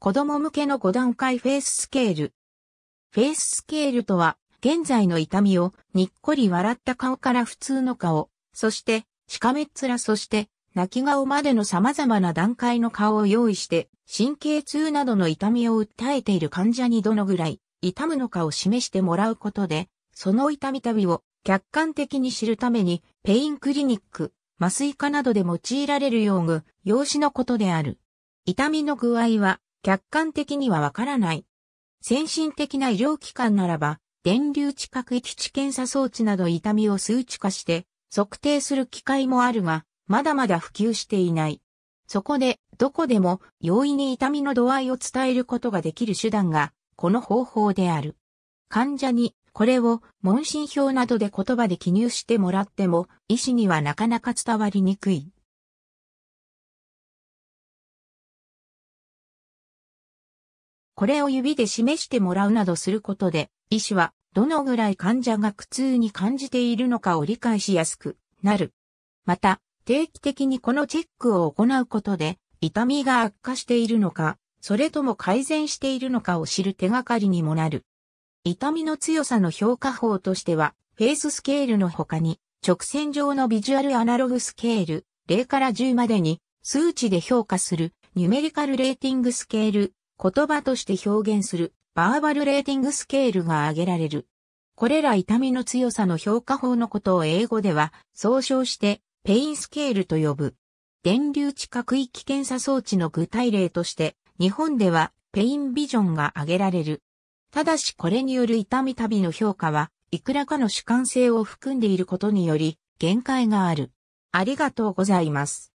子供向けの5段階フェイススケール。フェイススケールとは、現在の痛みをにっこり笑った顔から普通の顔、そして、しかめっ面そして、泣き顔までの様々な段階の顔を用意して、神経痛などの痛みを訴えている患者にどのぐらい痛むのかを示してもらうことで、その痛みびを客観的に知るために、ペインクリニック、麻酔科などで用いられる用具、用紙のことである。痛みの具合は、客観的にはわからない。先進的な医療機関ならば、電流知覚域地検査装置など痛みを数値化して測定する機会もあるが、まだまだ普及していない。そこで、どこでも容易に痛みの度合いを伝えることができる手段が、この方法である。患者に、これを問診票などで言葉で記入してもらっても、医師にはなかなか伝わりにくい。これを指で示してもらうなどすることで、医師はどのぐらい患者が苦痛に感じているのかを理解しやすくなる。また、定期的にこのチェックを行うことで、痛みが悪化しているのか、それとも改善しているのかを知る手がかりにもなる。痛みの強さの評価法としては、フェイススケールの他に、直線上のビジュアルアナログスケール、0から10までに、数値で評価する、ニュメリカルレーティングスケール、言葉として表現するバーバルレーティングスケールが挙げられる。これら痛みの強さの評価法のことを英語では総称してペインスケールと呼ぶ。電流地下区域検査装置の具体例として日本ではペインビジョンが挙げられる。ただしこれによる痛み旅の評価はいくらかの主観性を含んでいることにより限界がある。ありがとうございます。